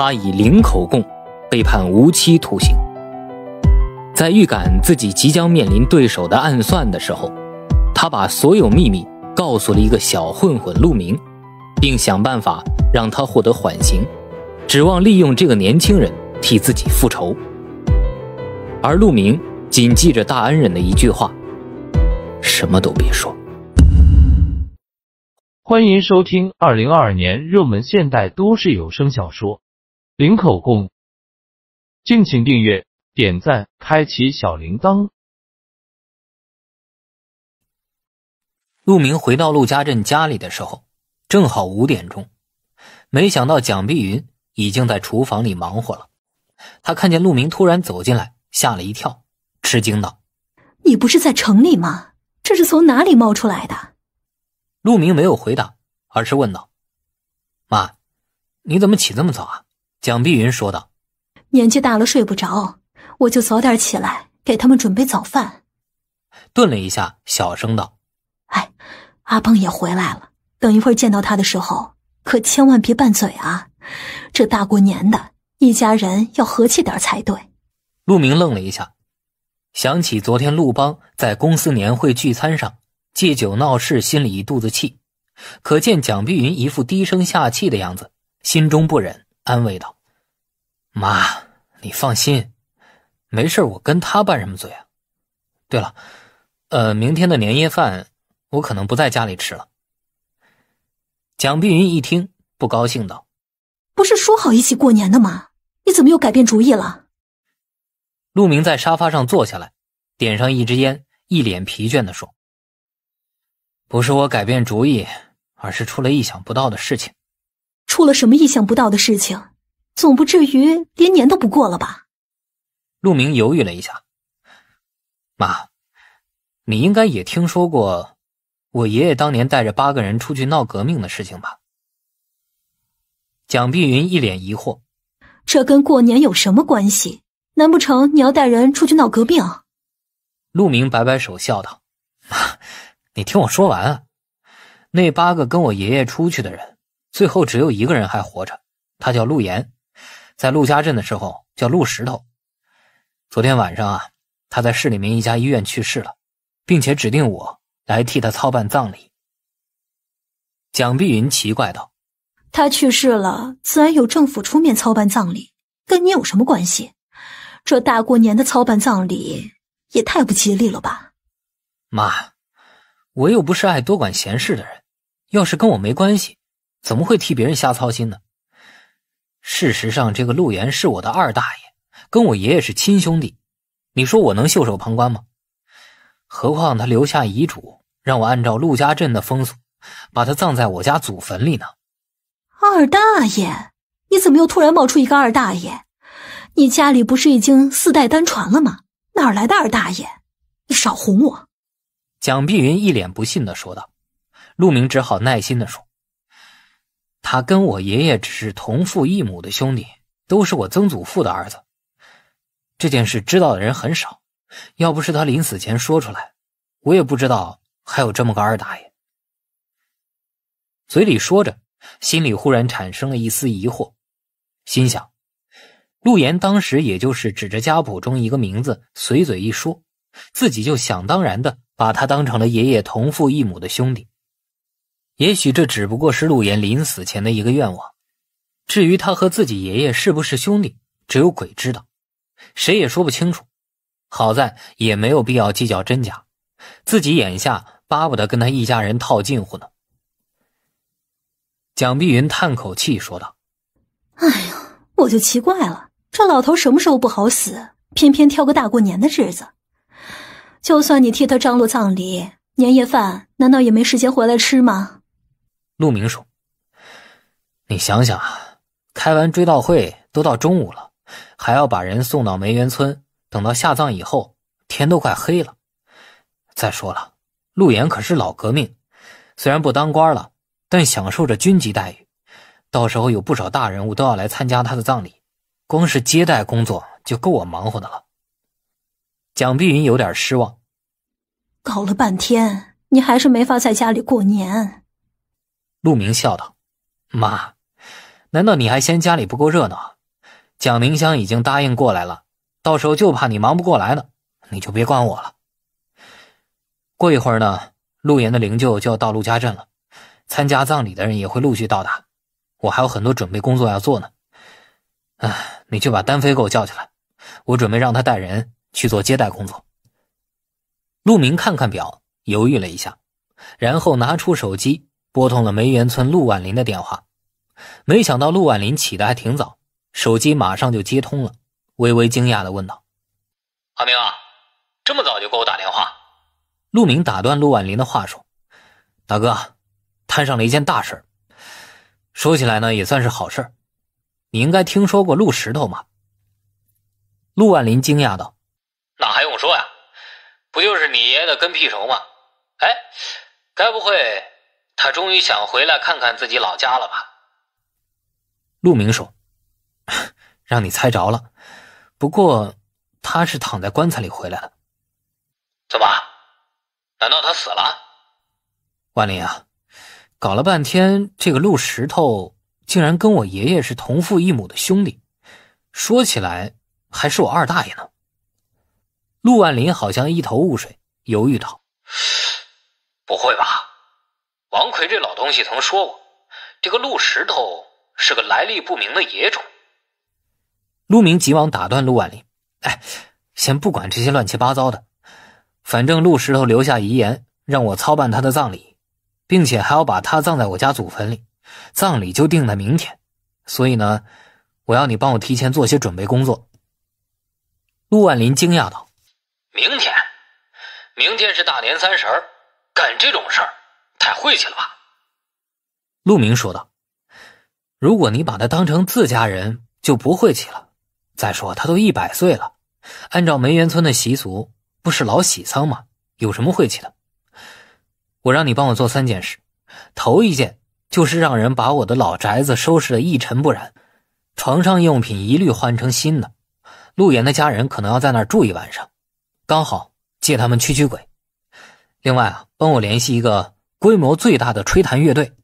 他以零口供被判无期徒刑。在预感自己即将面临对手的暗算的时候，他把所有秘密告诉了一个小混混陆明，并想办法让他获得缓刑，指望利用这个年轻人替自己复仇。而陆明谨记着大恩人的一句话：“什么都别说。”欢迎收听二零二二年热门现代都市有声小说。零口供，敬请订阅、点赞、开启小铃铛。陆明回到陆家镇家里的时候，正好五点钟。没想到蒋碧云已经在厨房里忙活了。他看见陆明突然走进来，吓了一跳，吃惊道：“你不是在城里吗？这是从哪里冒出来的？”陆明没有回答，而是问道：“妈，你怎么起这么早啊？”蒋碧云说道：“年纪大了睡不着，我就早点起来给他们准备早饭。”顿了一下，小声道：“哎，阿鹏也回来了。等一会儿见到他的时候，可千万别拌嘴啊！这大过年的，一家人要和气点才对。”陆明愣了一下，想起昨天陆邦在公司年会聚餐上借酒闹事，心里一肚子气。可见蒋碧云一副低声下气的样子，心中不忍。安慰道：“妈，你放心，没事，我跟他拌什么嘴啊？对了，呃，明天的年夜饭我可能不在家里吃了。”蒋碧云一听，不高兴道：“不是说好一起过年的吗？你怎么又改变主意了？”陆明在沙发上坐下来，点上一支烟，一脸疲倦的说：“不是我改变主意，而是出了意想不到的事情。”出了什么意想不到的事情？总不至于连年都不过了吧？陆明犹豫了一下：“妈，你应该也听说过我爷爷当年带着八个人出去闹革命的事情吧？”蒋碧云一脸疑惑：“这跟过年有什么关系？难不成你要带人出去闹革命？”陆明摆摆手，笑道：“妈，你听我说完。那八个跟我爷爷出去的人。”最后只有一个人还活着，他叫陆岩，在陆家镇的时候叫陆石头。昨天晚上啊，他在市里面一家医院去世了，并且指定我来替他操办葬礼。蒋碧云奇怪道：“他去世了，自然有政府出面操办葬礼，跟你有什么关系？这大过年的操办葬礼也太不吉利了吧？”妈，我又不是爱多管闲事的人，要是跟我没关系。怎么会替别人瞎操心呢？事实上，这个陆岩是我的二大爷，跟我爷爷是亲兄弟。你说我能袖手旁观吗？何况他留下遗嘱，让我按照陆家镇的风俗，把他葬在我家祖坟里呢。二大爷，你怎么又突然冒出一个二大爷？你家里不是已经四代单传了吗？哪来的二大爷？你少哄我！蒋碧云一脸不信的说道。陆明只好耐心的说。他跟我爷爷只是同父异母的兄弟，都是我曾祖父的儿子。这件事知道的人很少，要不是他临死前说出来，我也不知道还有这么个二大爷。嘴里说着，心里忽然产生了一丝疑惑，心想：陆岩当时也就是指着家谱中一个名字随嘴一说，自己就想当然的把他当成了爷爷同父异母的兄弟。也许这只不过是陆岩临死前的一个愿望。至于他和自己爷爷是不是兄弟，只有鬼知道，谁也说不清楚。好在也没有必要计较真假，自己眼下巴不得跟他一家人套近乎呢。蒋碧云叹口气说道：“哎呀，我就奇怪了，这老头什么时候不好死，偏偏挑个大过年的日子。就算你替他张罗葬礼、年夜饭，难道也没时间回来吃吗？”陆明说：“你想想啊，开完追悼会都到中午了，还要把人送到梅园村，等到下葬以后，天都快黑了。再说了，陆岩可是老革命，虽然不当官了，但享受着军级待遇。到时候有不少大人物都要来参加他的葬礼，光是接待工作就够我忙活的了。”蒋碧云有点失望：“搞了半天，你还是没法在家里过年。”陆明笑道：“妈，难道你还嫌家里不够热闹？蒋明香已经答应过来了，到时候就怕你忙不过来呢。你就别管我了。过一会儿呢，陆岩的灵柩就要到陆家镇了，参加葬礼的人也会陆续到达，我还有很多准备工作要做呢。哎，你去把丹飞给我叫起来，我准备让他带人去做接待工作。”陆明看看表，犹豫了一下，然后拿出手机。拨通了梅园村陆万林的电话，没想到陆万林起得还挺早，手机马上就接通了。微微惊讶地问道：“阿明啊，这么早就给我打电话？”陆明打断陆万林的话说：“大哥，摊上了一件大事说起来呢，也算是好事。你应该听说过陆石头吗？”陆万林惊讶道：“那还用说呀，不就是你爷的跟屁虫吗？哎，该不会……”他终于想回来看看自己老家了吧？陆明说：“让你猜着了，不过他是躺在棺材里回来的。怎么？难道他死了？”万林啊，搞了半天，这个陆石头竟然跟我爷爷是同父异母的兄弟，说起来还是我二大爷呢。陆万林好像一头雾水，犹豫道：“不会吧？”王奎这老东西曾说过，这个陆石头是个来历不明的野种。陆明急忙打断陆万林：“哎，先不管这些乱七八糟的，反正陆石头留下遗言，让我操办他的葬礼，并且还要把他葬在我家祖坟里。葬礼就定在明天，所以呢，我要你帮我提前做些准备工作。”陆万林惊讶道：“明天？明天是大年三十，干这种事儿？”太晦气了吧？陆明说道：“如果你把他当成自家人，就不晦气了。再说他都一百岁了，按照梅园村的习俗，不是老喜丧吗？有什么晦气的？我让你帮我做三件事，头一件就是让人把我的老宅子收拾的一尘不染，床上用品一律换成新的。陆岩的家人可能要在那儿住一晚上，刚好借他们驱驱鬼。另外啊，帮我联系一个。”规模最大的吹弹乐队，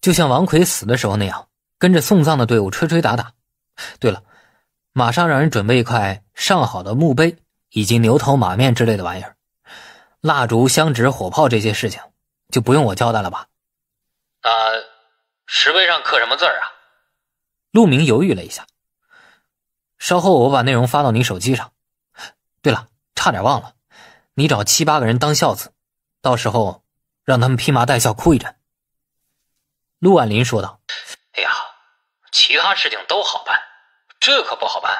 就像王奎死的时候那样，跟着送葬的队伍吹吹打打。对了，马上让人准备一块上好的墓碑，以及牛头马面之类的玩意儿。蜡烛、香纸、火炮这些事情就不用我交代了吧？啊，石碑上刻什么字儿啊？陆明犹豫了一下，稍后我把内容发到你手机上。对了，差点忘了，你找七八个人当孝子，到时候。让他们披麻戴孝哭一阵。”陆万林说道，“哎呀，其他事情都好办，这可不好办。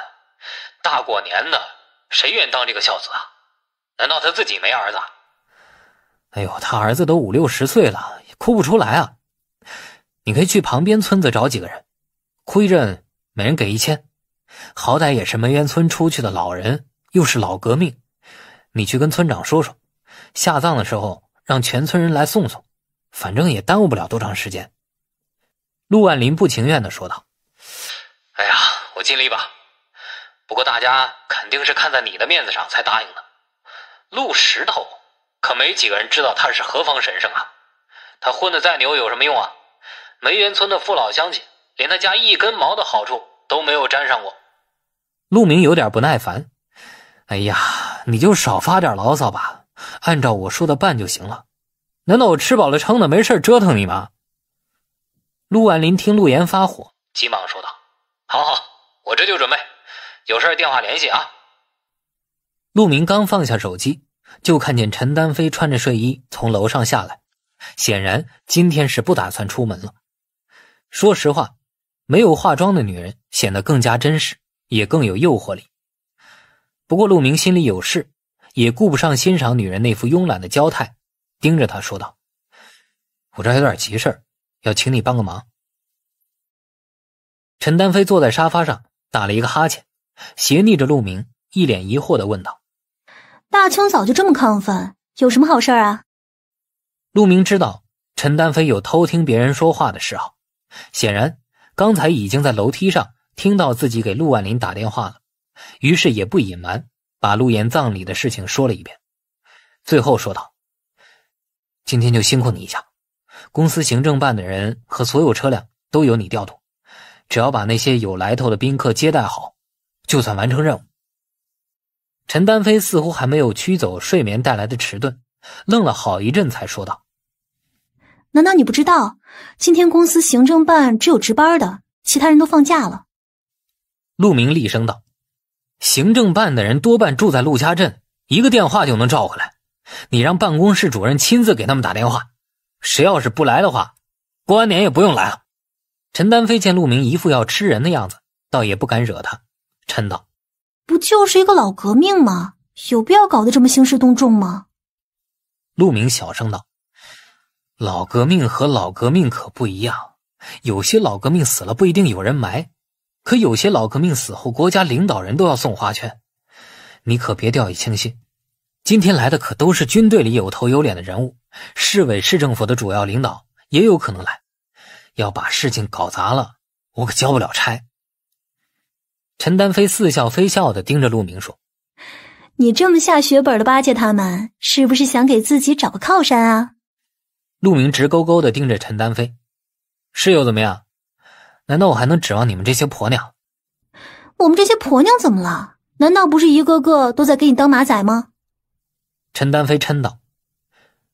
大过年的，谁愿当这个孝子啊？难道他自己没儿子？哎呦，他儿子都五六十岁了，也哭不出来啊。你可以去旁边村子找几个人，哭一阵，每人给一千。好歹也是梅园村出去的老人，又是老革命，你去跟村长说说，下葬的时候。”让全村人来送送，反正也耽误不了多长时间。”陆万林不情愿地说道。“哎呀，我尽力吧。不过大家肯定是看在你的面子上才答应的。陆石头可没几个人知道他是何方神圣啊！他混得再牛有什么用啊？梅园村的父老乡亲连他家一根毛的好处都没有沾上过。”陆明有点不耐烦，“哎呀，你就少发点牢骚吧。”按照我说的办就行了，难道我吃饱了撑的没事折腾你吗？陆万林听陆岩发火，急忙说道：“好好，我这就准备，有事电话联系啊。”陆明刚放下手机，就看见陈丹飞穿着睡衣从楼上下来，显然今天是不打算出门了。说实话，没有化妆的女人显得更加真实，也更有诱惑力。不过陆明心里有事。也顾不上欣赏女人那副慵懒的娇态，盯着她说道：“我这有点急事要请你帮个忙。”陈丹飞坐在沙发上打了一个哈欠，斜睨着陆明，一脸疑惑的问道：“大清早就这么亢奋，有什么好事啊？”陆明知道陈丹飞有偷听别人说话的嗜好，显然刚才已经在楼梯上听到自己给陆万林打电话了，于是也不隐瞒。把陆岩葬礼的事情说了一遍，最后说道：“今天就辛苦你一下，公司行政办的人和所有车辆都由你调度，只要把那些有来头的宾客接待好，就算完成任务。”陈丹飞似乎还没有驱走睡眠带来的迟钝，愣了好一阵才说道：“难道你不知道，今天公司行政办只有值班的，其他人都放假了？”陆明厉声道。行政办的人多半住在陆家镇，一个电话就能召回来。你让办公室主任亲自给他们打电话。谁要是不来的话，过完年也不用来了。陈丹飞见陆明一副要吃人的样子，倒也不敢惹他，嗔道：“不就是一个老革命吗？有必要搞得这么兴师动众吗？”陆明小声道：“老革命和老革命可不一样，有些老革命死了不一定有人埋。”可有些老革命死后，国家领导人都要送花圈，你可别掉以轻心。今天来的可都是军队里有头有脸的人物，市委市政府的主要领导也有可能来。要把事情搞砸了，我可交不了差。陈丹飞似笑非笑的盯着陆明说：“你这么下血本的巴结他们，是不是想给自己找个靠山啊？”陆明直勾勾的盯着陈丹飞：“是又怎么样？”难道我还能指望你们这些婆娘？我们这些婆娘怎么了？难道不是一个个都在给你当马仔吗？陈丹飞嗔道。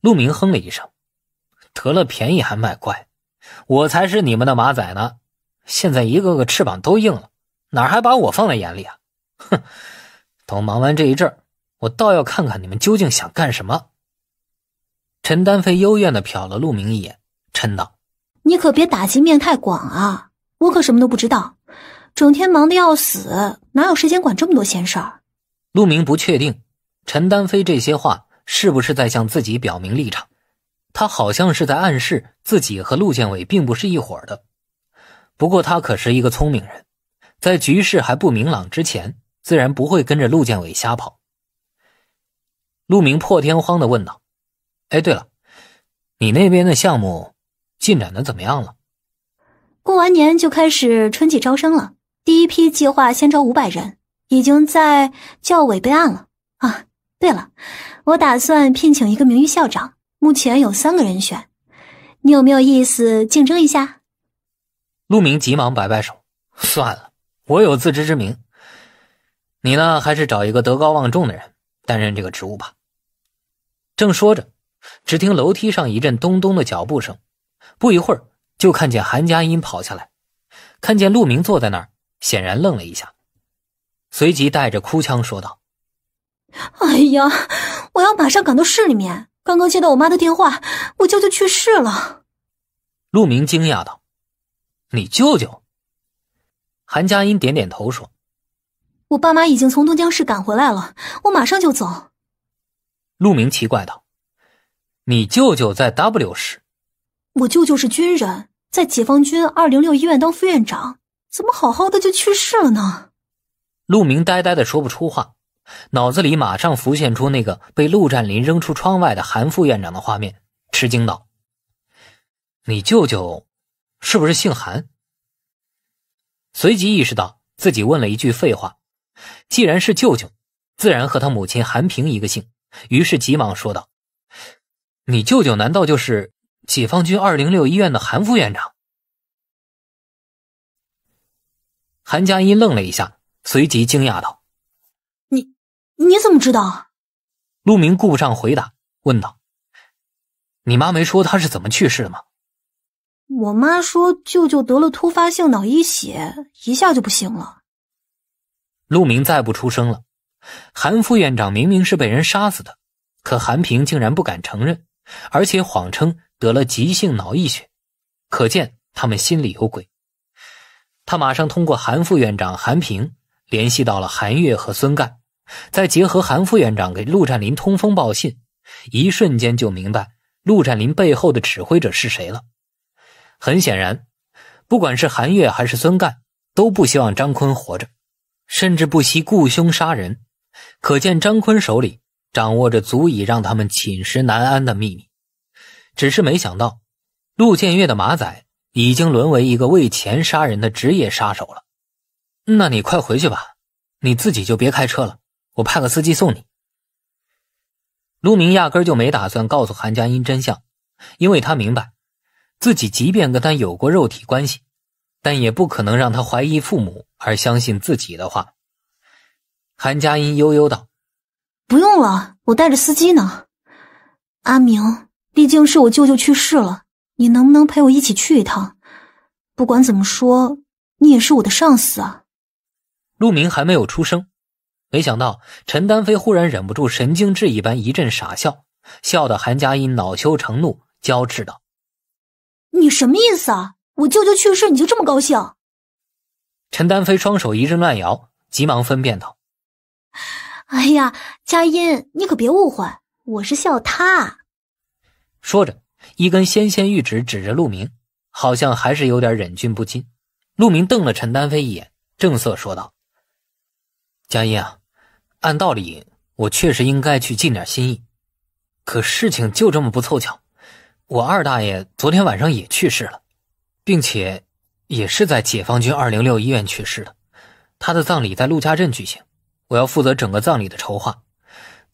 陆明哼了一声：“得了便宜还卖乖，我才是你们的马仔呢。现在一个个翅膀都硬了，哪还把我放在眼里啊？”哼！等忙完这一阵，我倒要看看你们究竟想干什么。陈丹飞幽怨的瞟了陆明一眼，嗔道：“你可别打击面太广啊！”我可什么都不知道，整天忙得要死，哪有时间管这么多闲事儿？陆明不确定陈丹飞这些话是不是在向自己表明立场，他好像是在暗示自己和陆建伟并不是一伙的。不过他可是一个聪明人，在局势还不明朗之前，自然不会跟着陆建伟瞎跑。陆明破天荒的问道：“哎，对了，你那边的项目进展的怎么样了？”过完年就开始春季招生了，第一批计划先招五百人，已经在教委备案了啊。对了，我打算聘请一个名誉校长，目前有三个人选，你有没有意思竞争一下？陆明急忙摆摆手，算了，我有自知之明。你呢，还是找一个德高望重的人担任这个职务吧。正说着，只听楼梯上一阵咚咚的脚步声，不一会儿。就看见韩佳音跑下来，看见陆明坐在那儿，显然愣了一下，随即带着哭腔说道：“哎呀，我要马上赶到市里面！刚刚接到我妈的电话，我舅舅去世了。”陆明惊讶道：“你舅舅？”韩佳音点点头说：“我爸妈已经从东江市赶回来了，我马上就走。”陆明奇怪道：“你舅舅在 W 市？”我舅舅是军人，在解放军二零六医院当副院长，怎么好好的就去世了呢？陆明呆呆的说不出话，脑子里马上浮现出那个被陆占林扔出窗外的韩副院长的画面，吃惊道：“你舅舅是不是姓韩？”随即意识到自己问了一句废话。既然是舅舅，自然和他母亲韩平一个姓，于是急忙说道：“你舅舅难道就是？”解放军二零六医院的韩副院长，韩佳音愣了一下，随即惊讶道：“你你怎么知道？”陆明顾不上回答，问道：“你妈没说他是怎么去世的吗？”我妈说：“舅舅得了突发性脑溢血，一下就不行了。”陆明再不出声了。韩副院长明明是被人杀死的，可韩平竟然不敢承认，而且谎称。得了急性脑溢血，可见他们心里有鬼。他马上通过韩副院长韩平联系到了韩月和孙干，再结合韩副院长给陆占林通风报信，一瞬间就明白陆占林背后的指挥者是谁了。很显然，不管是韩月还是孙干，都不希望张坤活着，甚至不惜雇凶杀人。可见张坤手里掌握着足以让他们寝食难安的秘密。只是没想到，陆建岳的马仔已经沦为一个为钱杀人的职业杀手了。那你快回去吧，你自己就别开车了，我派个司机送你。陆明压根就没打算告诉韩佳音真相，因为他明白，自己即便跟他有过肉体关系，但也不可能让他怀疑父母而相信自己的话。韩佳音悠悠道：“不用了，我带着司机呢，阿明。”毕竟是我舅舅去世了，你能不能陪我一起去一趟？不管怎么说，你也是我的上司啊。陆明还没有出声，没想到陈丹飞忽然忍不住神经质一般一阵傻笑，笑得韩佳音恼羞成怒，娇斥道：“你什么意思啊？我舅舅去世你就这么高兴？”陈丹飞双手一阵乱摇，急忙分辨道：“哎呀，佳音，你可别误会，我是笑他。”说着，一根纤纤玉指指着陆明，好像还是有点忍俊不禁。陆明瞪了陈丹飞一眼，正色说道：“佳音啊，按道理我确实应该去尽点心意，可事情就这么不凑巧，我二大爷昨天晚上也去世了，并且也是在解放军二零六医院去世的，他的葬礼在陆家镇举行，我要负责整个葬礼的筹划。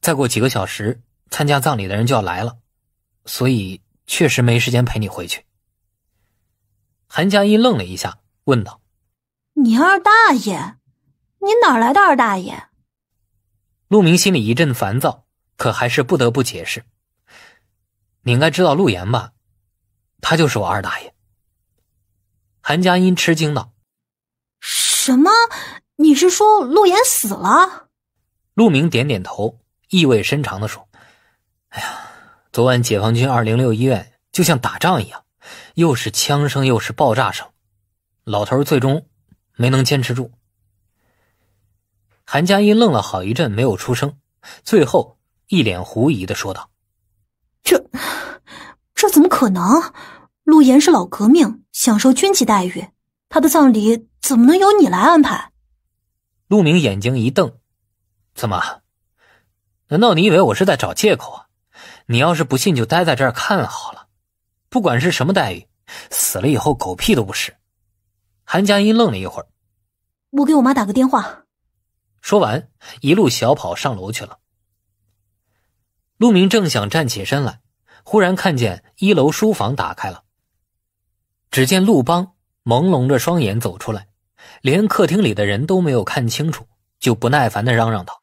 再过几个小时，参加葬礼的人就要来了。”所以确实没时间陪你回去。韩佳音愣了一下，问道：“你二大爷？你哪来的二大爷？”陆明心里一阵烦躁，可还是不得不解释：“你应该知道陆岩吧？他就是我二大爷。”韩佳音吃惊道：“什么？你是说陆岩死了？”陆明点点头，意味深长的说：“哎呀。”昨晚，解放军二零六医院就像打仗一样，又是枪声又是爆炸声。老头最终没能坚持住。韩佳音愣了好一阵，没有出声，最后一脸狐疑的说道：“这，这怎么可能？陆岩是老革命，享受军级待遇，他的葬礼怎么能由你来安排？”陆明眼睛一瞪：“怎么？难道你以为我是在找借口啊？”你要是不信，就待在这儿看好了。不管是什么待遇，死了以后狗屁都不是。韩佳音愣了一会儿，我给我妈打个电话。说完，一路小跑上楼去了。陆明正想站起身来，忽然看见一楼书房打开了。只见陆邦朦胧着双眼走出来，连客厅里的人都没有看清楚，就不耐烦的嚷嚷道。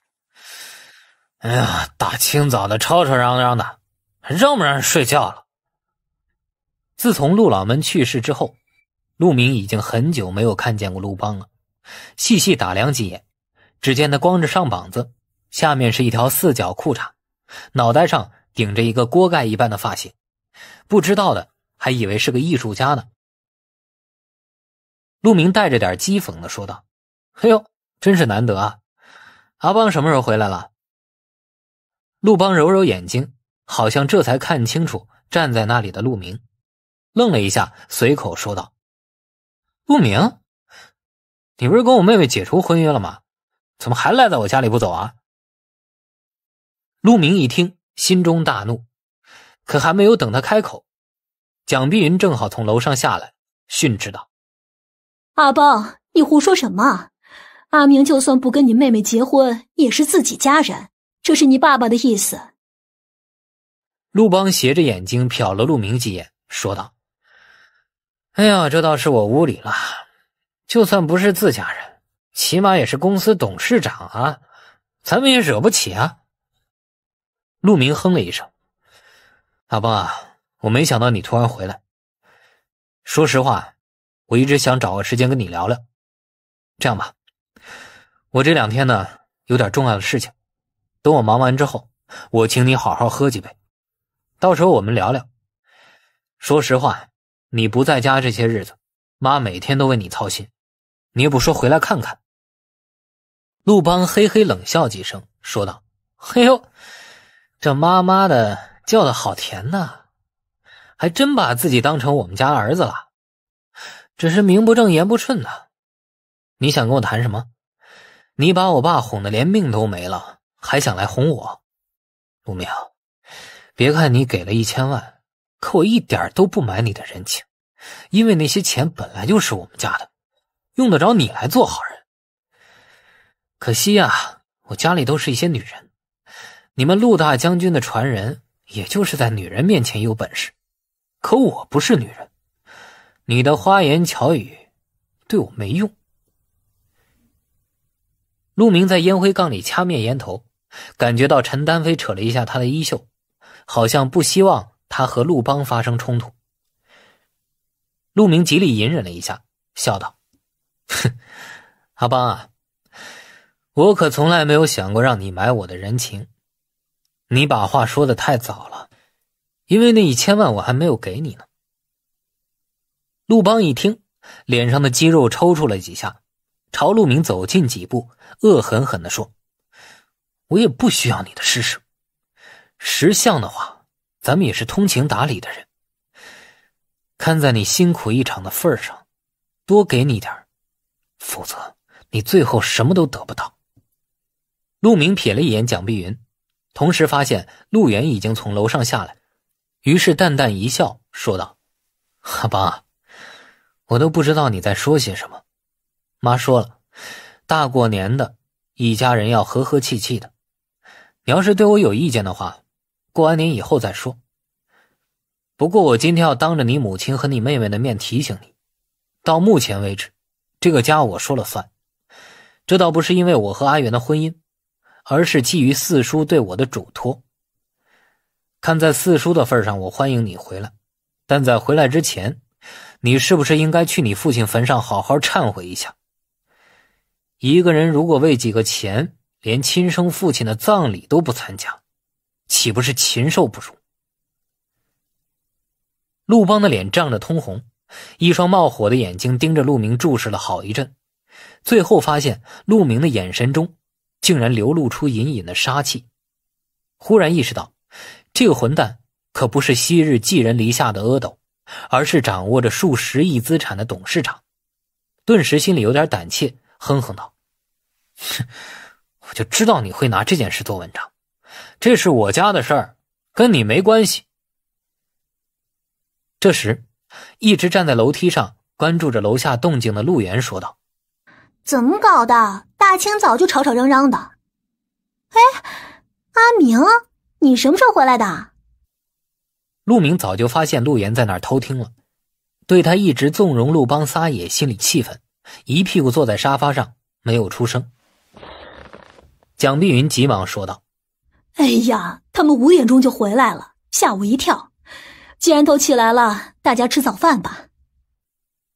哎呀，大清早的吵吵嚷嚷的，还让不让人睡觉了？自从陆老们去世之后，陆明已经很久没有看见过陆邦了。细细打量几眼，只见他光着上膀子，下面是一条四角裤衩，脑袋上顶着一个锅盖一般的发型，不知道的还以为是个艺术家呢。陆明带着点讥讽的说道：“哎呦，真是难得啊！阿邦什么时候回来了？”陆邦揉揉眼睛，好像这才看清楚站在那里的陆明，愣了一下，随口说道：“陆明，你不是跟我妹妹解除婚约了吗？怎么还赖在我家里不走啊？”陆明一听，心中大怒，可还没有等他开口，蒋碧云正好从楼上下来，训斥道：“阿邦，你胡说什么？阿明就算不跟你妹妹结婚，也是自己家人。”这是你爸爸的意思。陆邦斜着眼睛瞟了陆明几眼，说道：“哎呀，这倒是我无理了。就算不是自家人，起码也是公司董事长啊，咱们也惹不起啊。”陆明哼了一声：“阿邦啊，我没想到你突然回来。说实话，我一直想找个时间跟你聊聊。这样吧，我这两天呢，有点重要的事情。”等我忙完之后，我请你好好喝几杯，到时候我们聊聊。说实话，你不在家这些日子，妈每天都为你操心，你也不说回来看看。陆邦嘿嘿冷笑几声，说道：“嘿呦，这妈妈的叫的好甜呐，还真把自己当成我们家儿子了。只是名不正言不顺呐。你想跟我谈什么？你把我爸哄的连命都没了。”还想来哄我，陆明，别看你给了一千万，可我一点都不买你的人情，因为那些钱本来就是我们家的，用得着你来做好人。可惜呀，我家里都是一些女人，你们陆大将军的传人，也就是在女人面前有本事，可我不是女人，你的花言巧语对我没用。陆明在烟灰缸里掐灭烟头。感觉到陈丹飞扯了一下他的衣袖，好像不希望他和陆邦发生冲突。陆明极力隐忍了一下，笑道：“哼，阿邦啊，我可从来没有想过让你买我的人情，你把话说的太早了，因为那一千万我还没有给你呢。”陆邦一听，脸上的肌肉抽搐了几下，朝陆明走近几步，恶狠狠的说。我也不需要你的施舍，识相的话，咱们也是通情达理的人。看在你辛苦一场的份上，多给你点否则你最后什么都得不到。陆明瞥了一眼蒋碧云，同时发现陆远已经从楼上下来，于是淡淡一笑，说道：“爸，我都不知道你在说些什么。妈说了，大过年的，一家人要和和气气的。”你要是对我有意见的话，过完年以后再说。不过我今天要当着你母亲和你妹妹的面提醒你，到目前为止，这个家我说了算。这倒不是因为我和阿元的婚姻，而是基于四叔对我的嘱托。看在四叔的份上，我欢迎你回来。但在回来之前，你是不是应该去你父亲坟上好好忏悔一下？一个人如果为几个钱。连亲生父亲的葬礼都不参加，岂不是禽兽不如？陆邦的脸涨得通红，一双冒火的眼睛盯着陆明注视了好一阵，最后发现陆明的眼神中竟然流露出隐隐的杀气。忽然意识到，这个混蛋可不是昔日寄人篱下的阿斗，而是掌握着数十亿资产的董事长，顿时心里有点胆怯，哼哼道：“哼。”我就知道你会拿这件事做文章，这是我家的事儿，跟你没关系。这时，一直站在楼梯上关注着楼下动静的陆岩说道：“怎么搞的？大清早就吵吵嚷嚷的！哎，阿明，你什么时候回来的？”陆明早就发现陆岩在那儿偷听了，对他一直纵容陆邦撒野，心里气愤，一屁股坐在沙发上，没有出声。蒋碧云急忙说道：“哎呀，他们五点钟就回来了，吓我一跳。既然都起来了，大家吃早饭吧。”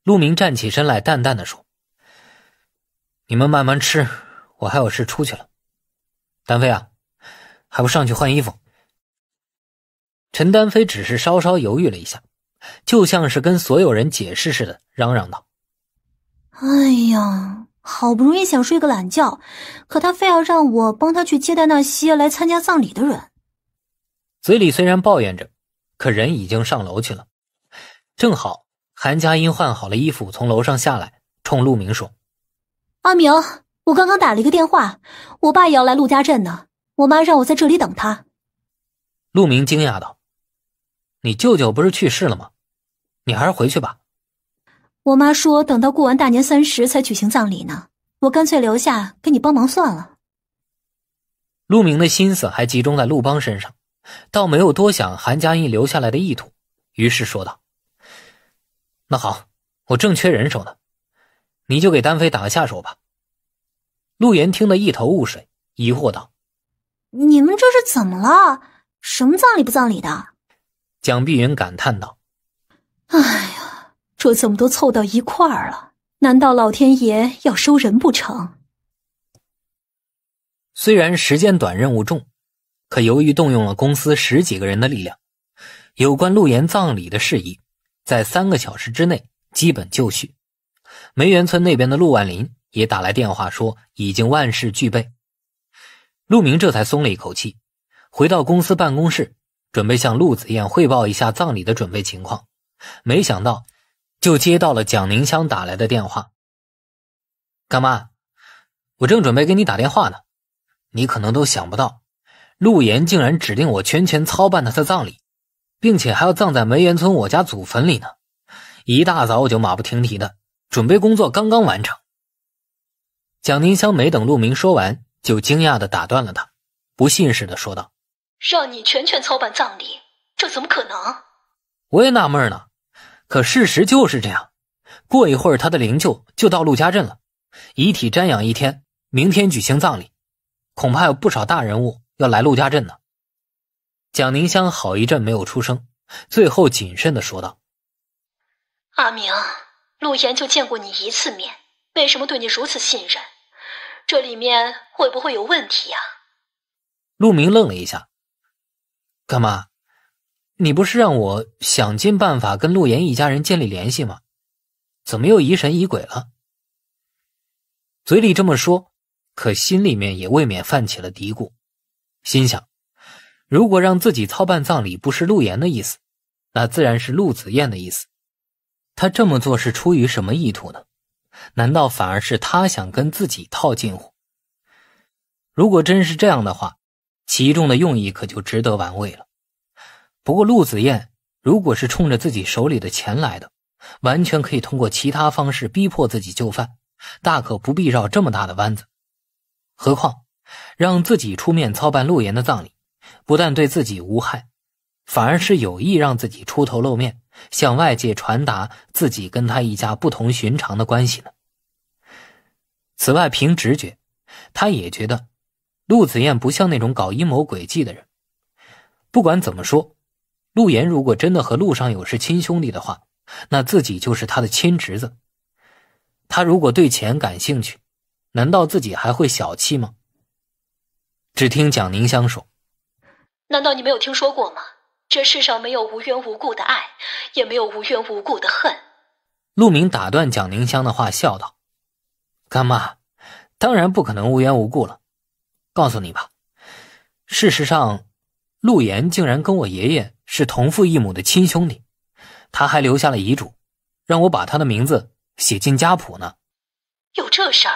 陆明站起身来，淡淡的说：“你们慢慢吃，我还有事出去了。”丹飞啊，还不上去换衣服？陈丹飞只是稍稍犹豫了一下，就像是跟所有人解释似的，嚷嚷道：“哎呀！”好不容易想睡个懒觉，可他非要让我帮他去接待那些来参加葬礼的人。嘴里虽然抱怨着，可人已经上楼去了。正好韩佳音换好了衣服，从楼上下来，冲陆明说：“阿明，我刚刚打了一个电话，我爸也要来陆家镇呢。我妈让我在这里等他。”陆明惊讶道：“你舅舅不是去世了吗？你还是回去吧。”我妈说，等到过完大年三十才举行葬礼呢。我干脆留下给你帮忙算了。陆明的心思还集中在陆邦身上，倒没有多想韩佳音留下来的意图，于是说道：“那好，我正缺人手呢，你就给丹飞打个下手吧。”陆岩听得一头雾水，疑惑道：“你们这是怎么了？什么葬礼不葬礼的？”蒋碧云感叹道：“哎呀！”说怎么都凑到一块儿了，难道老天爷要收人不成？虽然时间短、任务重，可由于动用了公司十几个人的力量，有关陆岩葬礼的事宜，在三个小时之内基本就绪。梅园村那边的陆万林也打来电话说已经万事俱备，陆明这才松了一口气，回到公司办公室，准备向陆子燕汇报一下葬礼的准备情况，没想到。就接到了蒋宁香打来的电话，干妈，我正准备给你打电话呢，你可能都想不到，陆岩竟然指定我全权操办他的葬礼，并且还要葬在梅园村我家祖坟里呢。一大早我就马不停蹄的，准备工作刚刚完成。蒋宁香没等陆明说完，就惊讶的打断了他，不信似的说道：“让你全权操办葬礼，这怎么可能？”我也纳闷呢。可事实就是这样，过一会儿他的灵柩就到陆家镇了，遗体瞻仰一天，明天举行葬礼，恐怕有不少大人物要来陆家镇呢。蒋宁香好一阵没有出声，最后谨慎的说道：“阿明，陆岩就见过你一次面，为什么对你如此信任？这里面会不会有问题呀？”陆明愣了一下，干嘛？你不是让我想尽办法跟陆岩一家人建立联系吗？怎么又疑神疑鬼了？嘴里这么说，可心里面也未免泛起了嘀咕。心想，如果让自己操办葬礼不是陆岩的意思，那自然是陆子彦的意思。他这么做是出于什么意图呢？难道反而是他想跟自己套近乎？如果真是这样的话，其中的用意可就值得玩味了。不过，陆子燕如果是冲着自己手里的钱来的，完全可以通过其他方式逼迫自己就范，大可不必绕这么大的弯子。何况，让自己出面操办陆岩的葬礼，不但对自己无害，反而是有意让自己出头露面，向外界传达自己跟他一家不同寻常的关系呢。此外，凭直觉，他也觉得陆子燕不像那种搞阴谋诡计的人。不管怎么说。陆岩如果真的和陆上友是亲兄弟的话，那自己就是他的亲侄子。他如果对钱感兴趣，难道自己还会小气吗？只听蒋宁香说：“难道你没有听说过吗？这世上没有无缘无故的爱，也没有无缘无故的恨。”陆明打断蒋宁香的话，笑道：“干妈，当然不可能无缘无故了。告诉你吧，事实上。”陆岩竟然跟我爷爷是同父异母的亲兄弟，他还留下了遗嘱，让我把他的名字写进家谱呢。有这事儿？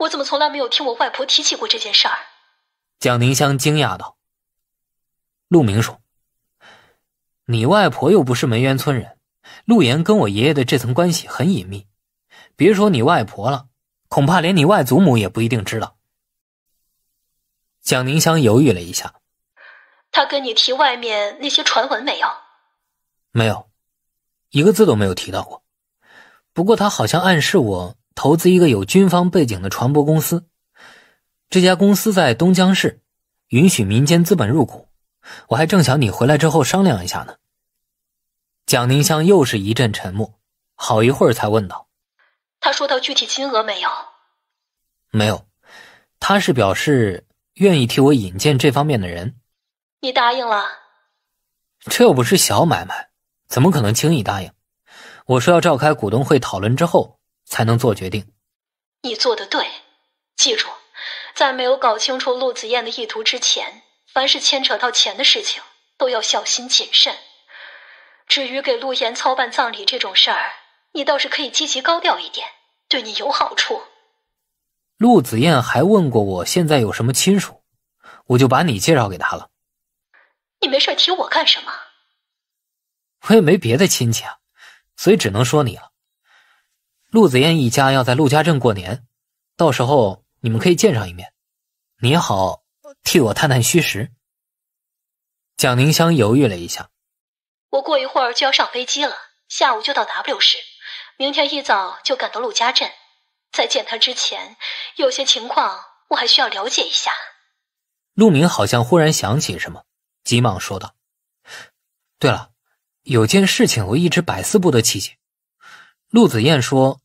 我怎么从来没有听我外婆提起过这件事儿？蒋宁香惊讶道。陆明说：“你外婆又不是梅园村人，陆岩跟我爷爷的这层关系很隐秘，别说你外婆了，恐怕连你外祖母也不一定知道。”蒋宁香犹豫了一下。他跟你提外面那些传闻没有？没有，一个字都没有提到过。不过他好像暗示我投资一个有军方背景的传播公司，这家公司在东江市，允许民间资本入股。我还正想你回来之后商量一下呢。蒋宁香又是一阵沉默，好一会儿才问道：“他说到具体金额没有？没有，他是表示愿意替我引荐这方面的人。”你答应了？这又不是小买卖，怎么可能轻易答应？我说要召开股东会讨论之后才能做决定。你做的对，记住，在没有搞清楚陆子彦的意图之前，凡是牵扯到钱的事情都要小心谨慎。至于给陆岩操办葬礼这种事儿，你倒是可以积极高调一点，对你有好处。陆子彦还问过我现在有什么亲属，我就把你介绍给他了。你没事提我干什么？我也没别的亲戚啊，所以只能说你了。陆子燕一家要在陆家镇过年，到时候你们可以见上一面，你好替我探探虚实。蒋宁香犹豫了一下，我过一会儿就要上飞机了，下午就到 W 市，明天一早就赶到陆家镇，在见他之前，有些情况我还需要了解一下。陆明好像忽然想起什么。急忙说道：“对了，有件事情我一直百思不得其解。陆子燕说，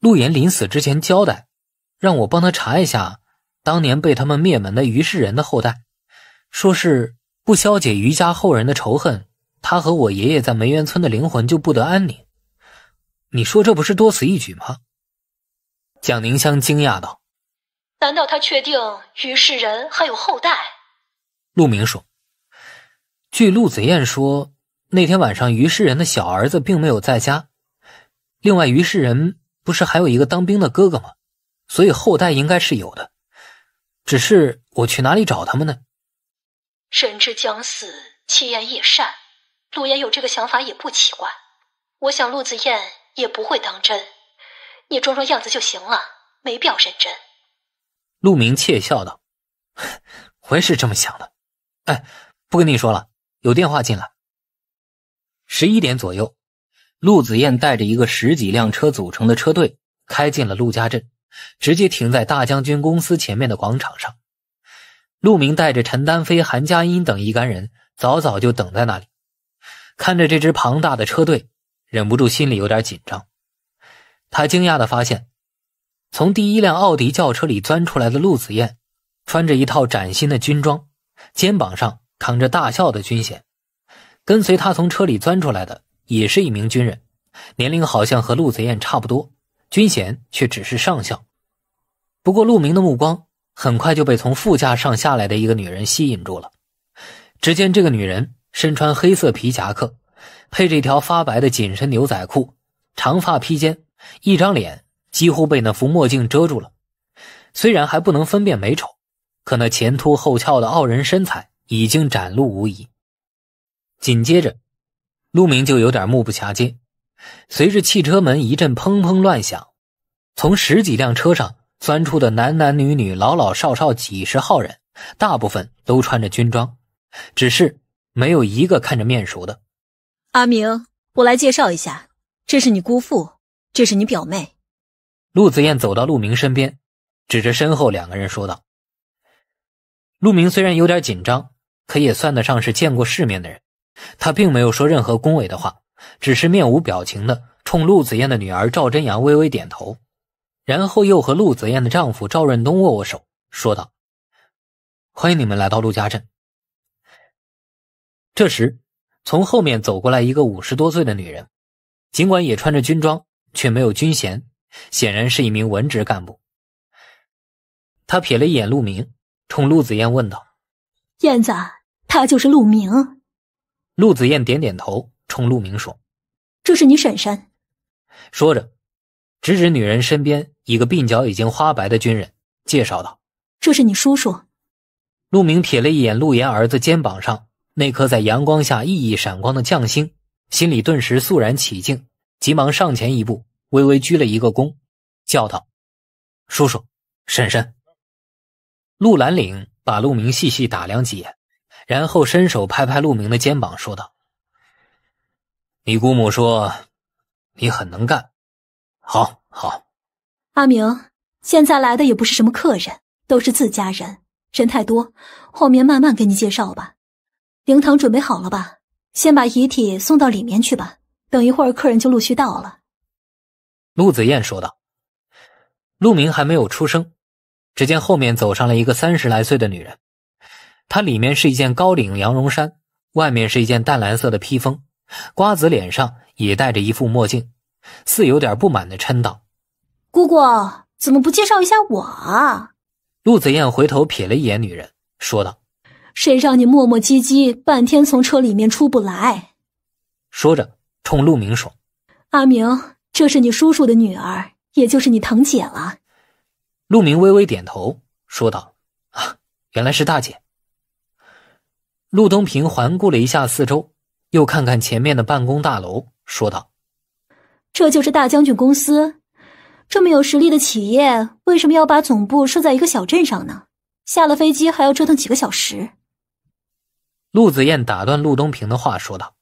陆岩临死之前交代，让我帮他查一下当年被他们灭门的于世人的后代，说是不消解于家后人的仇恨，他和我爷爷在梅园村的灵魂就不得安宁。你说这不是多此一举吗？”蒋凝香惊讶道：“难道他确定于世仁还有后代？”陆明说。据陆子燕说，那天晚上于世人的小儿子并没有在家。另外，于世仁不是还有一个当兵的哥哥吗？所以后代应该是有的，只是我去哪里找他们呢？人之将死，其言也善。陆言有这个想法也不奇怪。我想陆子燕也不会当真，你装装样子就行了，没必要认真。陆明窃笑道：“我也是这么想的。”哎，不跟你说了。有电话进来，十一点左右，陆子燕带着一个十几辆车组成的车队开进了陆家镇，直接停在大将军公司前面的广场上。陆明带着陈丹飞、韩佳音等一干人早早就等在那里，看着这支庞大的车队，忍不住心里有点紧张。他惊讶的发现，从第一辆奥迪轿车里钻出来的陆子燕，穿着一套崭新的军装，肩膀上。扛着大校的军衔，跟随他从车里钻出来的也是一名军人，年龄好像和陆子燕差不多，军衔却只是上校。不过陆明的目光很快就被从副驾上下来的一个女人吸引住了。只见这个女人身穿黑色皮夹克，配着一条发白的紧身牛仔裤，长发披肩，一张脸几乎被那副墨镜遮住了。虽然还不能分辨美丑，可那前凸后翘的傲人身材。已经展露无遗。紧接着，陆明就有点目不暇接。随着汽车门一阵砰砰乱响，从十几辆车上钻出的男男女女、老老少少几十号人，大部分都穿着军装，只是没有一个看着面熟的。阿明，我来介绍一下，这是你姑父，这是你表妹。陆子燕走到陆明身边，指着身后两个人说道。陆明虽然有点紧张。可也算得上是见过世面的人，他并没有说任何恭维的话，只是面无表情的冲陆子燕的女儿赵真阳微微点头，然后又和陆子燕的丈夫赵润东握握手，说道：“欢迎你们来到陆家镇。”这时，从后面走过来一个五十多岁的女人，尽管也穿着军装，却没有军衔，显然是一名文职干部。他瞥了一眼陆明，冲陆子燕问道：“燕子。”他就是陆明，陆子燕点点头，冲陆明说：“这是你婶婶。”说着，指指女人身边一个鬓角已经花白的军人，介绍道：“这是你叔叔。”陆明瞥了一眼陆岩儿子肩膀上那颗在阳光下熠熠闪光的将星，心里顿时肃然起敬，急忙上前一步，微微鞠了一个躬，叫道：“叔叔，婶婶。”陆兰岭把陆明细细打量几眼。然后伸手拍拍陆明的肩膀，说道：“你姑母说，你很能干，好好。”阿明，现在来的也不是什么客人，都是自家人。人太多，后面慢慢给你介绍吧。灵堂准备好了吧？先把遗体送到里面去吧。等一会儿客人就陆续到了。”陆子燕说道。陆明还没有出声，只见后面走上了一个三十来岁的女人。她里面是一件高领羊绒衫，外面是一件淡蓝色的披风，瓜子脸上也戴着一副墨镜，似有点不满的嗔道：“姑姑，怎么不介绍一下我啊？”陆子燕回头瞥了一眼女人，说道：“谁让你磨磨唧唧半天从车里面出不来？”说着，冲陆明说：“阿明，这是你叔叔的女儿，也就是你堂姐了。”陆明微微点头，说道：“啊，原来是大姐。”陆东平环顾了一下四周，又看看前面的办公大楼，说道：“这就是大将军公司，这么有实力的企业，为什么要把总部设在一个小镇上呢？下了飞机还要折腾几个小时。”陆子燕打断陆东平的话，说道：“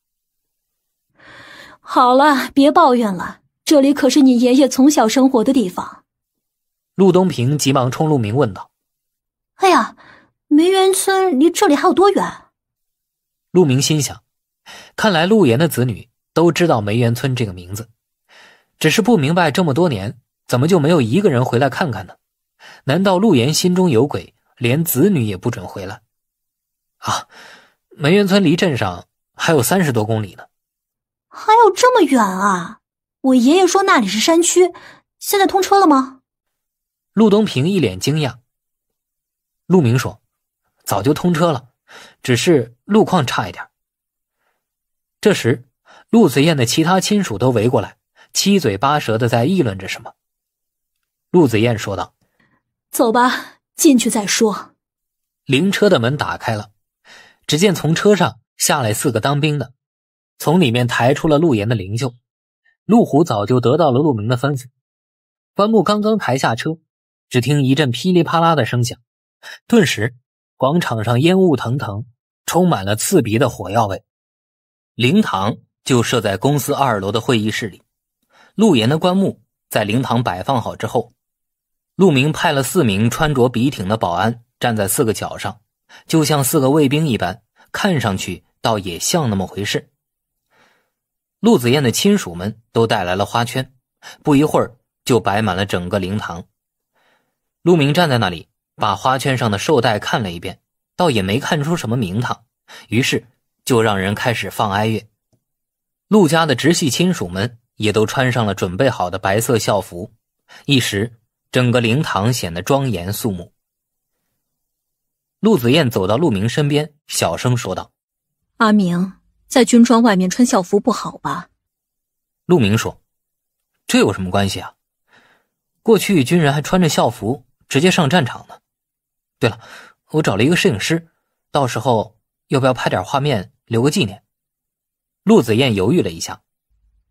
好了，别抱怨了，这里可是你爷爷从小生活的地方。”陆东平急忙冲陆明问道：“哎呀，梅园村离这里还有多远？”陆明心想，看来陆岩的子女都知道梅园村这个名字，只是不明白这么多年怎么就没有一个人回来看看呢？难道陆岩心中有鬼，连子女也不准回来？啊，梅园村离镇上还有三十多公里呢，还有这么远啊！我爷爷说那里是山区，现在通车了吗？陆东平一脸惊讶。陆明说，早就通车了。只是路况差一点。这时，陆子燕的其他亲属都围过来，七嘴八舌的在议论着什么。陆子燕说道：“走吧，进去再说。”灵车的门打开了，只见从车上下来四个当兵的，从里面抬出了陆岩的灵柩。陆虎早就得到了陆明的吩咐，棺木刚刚抬下车，只听一阵噼里啪啦的声响，顿时。广场上烟雾腾腾，充满了刺鼻的火药味。灵堂就设在公司二楼的会议室里。陆岩的棺木在灵堂摆放好之后，陆明派了四名穿着笔挺的保安站在四个角上，就像四个卫兵一般，看上去倒也像那么回事。陆子燕的亲属们都带来了花圈，不一会儿就摆满了整个灵堂。陆明站在那里。把花圈上的绶带看了一遍，倒也没看出什么名堂，于是就让人开始放哀乐。陆家的直系亲属们也都穿上了准备好的白色校服，一时整个灵堂显得庄严肃穆。陆子燕走到陆明身边，小声说道：“阿明，在军装外面穿校服不好吧？”陆明说：“这有什么关系啊？过去军人还穿着校服直接上战场呢。”对了，我找了一个摄影师，到时候要不要拍点画面留个纪念？陆子燕犹豫了一下，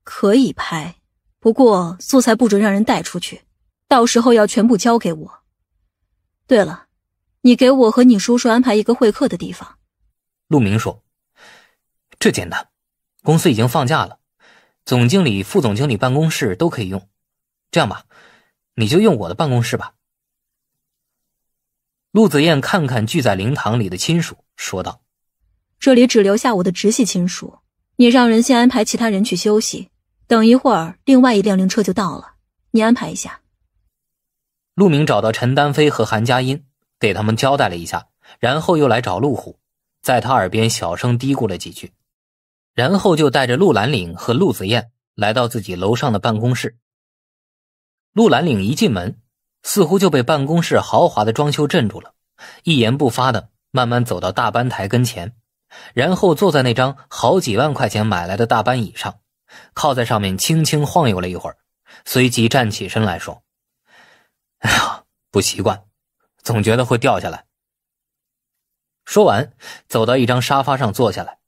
可以拍，不过素材不准让人带出去，到时候要全部交给我。对了，你给我和你叔叔安排一个会客的地方。陆明说：“这简单，公司已经放假了，总经理、副总经理办公室都可以用。这样吧，你就用我的办公室吧。”陆子燕看看聚在灵堂里的亲属，说道：“这里只留下我的直系亲属，你让人先安排其他人去休息。等一会儿，另外一辆灵车就到了，你安排一下。”陆明找到陈丹飞和韩佳音，给他们交代了一下，然后又来找陆虎，在他耳边小声嘀咕了几句，然后就带着陆兰岭和陆子燕来到自己楼上的办公室。陆兰岭一进门。似乎就被办公室豪华的装修镇住了，一言不发的慢慢走到大班台跟前，然后坐在那张好几万块钱买来的大班椅上，靠在上面轻轻晃悠了一会儿，随即站起身来说：“哎呀，不习惯，总觉得会掉下来。”说完，走到一张沙发上坐下来，